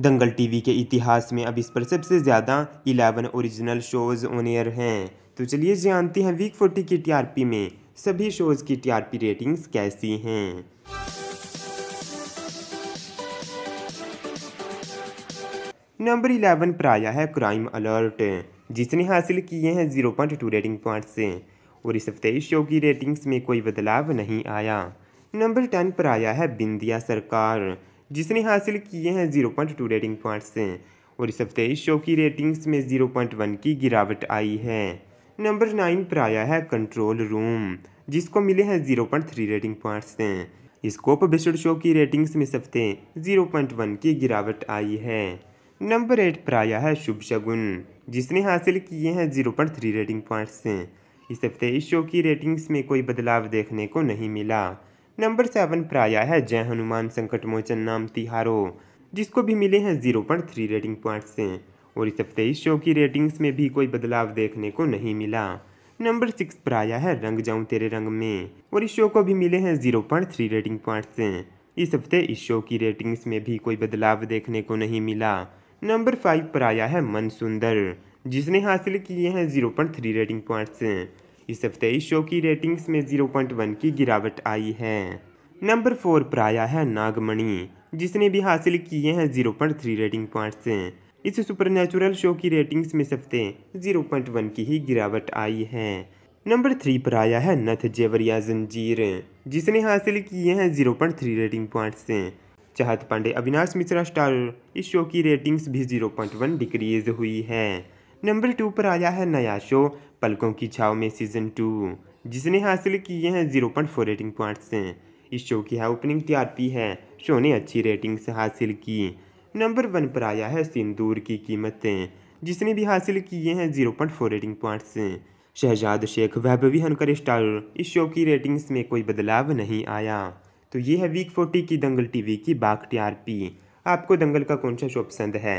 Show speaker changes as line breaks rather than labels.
दंगल TV के इतिहास में अब इस पर सबसे ज़्यादा eleven original shows on air हैं तो चलिए जानते हैं वीक 40 की टीआरपी में सभी शोज़ की टीआरपी रेटिंग्स कैसी हैं नंबर इलेवन पर आया है क्राइम अलर्ट जिसने हासिल किए हैं zero point two rating point से और इस हफ्ते इस शो की रेटिंग्स में कोई बदलाव नहीं आया नंबर टेन पर आया है बिंदिया सरकार जिसने हासिल किए हैं zero point two rating points और इस हफ्ते इस शो की रेटिंग्स में जीरो पॉइंट वन की गिरावट आई है नंबर नाइन पर आया है कंट्रोल रूम जिसको मिले हैं zero point three rating points इसको पब्लिशड शो की रेटिंग्स में इस हफ्ते जीरो पॉइंट वन की गिरावट आई है नंबर एट पर आया है शुभ शगुन जिसने हासिल किए हैं zero point three rating points इस हफ्ते इस शो की रेटिंग्स में कोई बदलाव देखने को नहीं मिला नंबर सेवन पर आया है जय हनुमान संकट मोचन नाम तिहारो जिसको भी मिले हैं zero point three rating point से और इस हफ्ते इस शो की रेटिंग्स में भी कोई बदलाव देखने को नहीं मिला नंबर सिक्स पर आया है रंग जाऊं तेरे रंग में और इस शो को भी मिले हैं zero point three rating point से इस हफ्ते इस शो की रेटिंग्स में भी कोई बदलाव देखने को नहीं मिला नंबर फाइव पर आया है मन सुंदर जिसने हासिल किए हैं zero point three rating point से इस हफ्ते इस शो की रेटिंग्स में 0.1 की गिरावट आई है नंबर फोर पर आया है नागमणि जिसने भी हासिल किए हैं थ्री रेटिंग पॉइंट्स इस सुपरनेचुरल शो की रेटिंग्स में पॉइंट 0.1 की ही गिरावट आई है नंबर थ्री पर आया है नथ जेवरिया जंजीर जिसने हासिल किए हैं zero point three rating points Chahat Pandey Avinash Mishra star इस शो की रेटिंग्स भी 0.1 डिक्रीज हुई है नंबर टू पर आया है नया शो पलकों की छाव में सीजन टू जिसने हासिल किए हैं zero point four rating points इस शो की है ओपनिंग टीआरपी है शो ने अच्छी रेटिंग्स हासिल की नंबर वन पर आया है सिंदूर की कीमतें जिसने भी हासिल किए हैं zero point four rating points Shehzad Shaikh Vaibhavi Hankar star इस शो की रेटिंग्स में कोई बदलाव नहीं आया तो ये है वीक फोर्टी की दंगल टीवी की बाग टीआरपी आपको दंगल का कौन सा शो पसंद है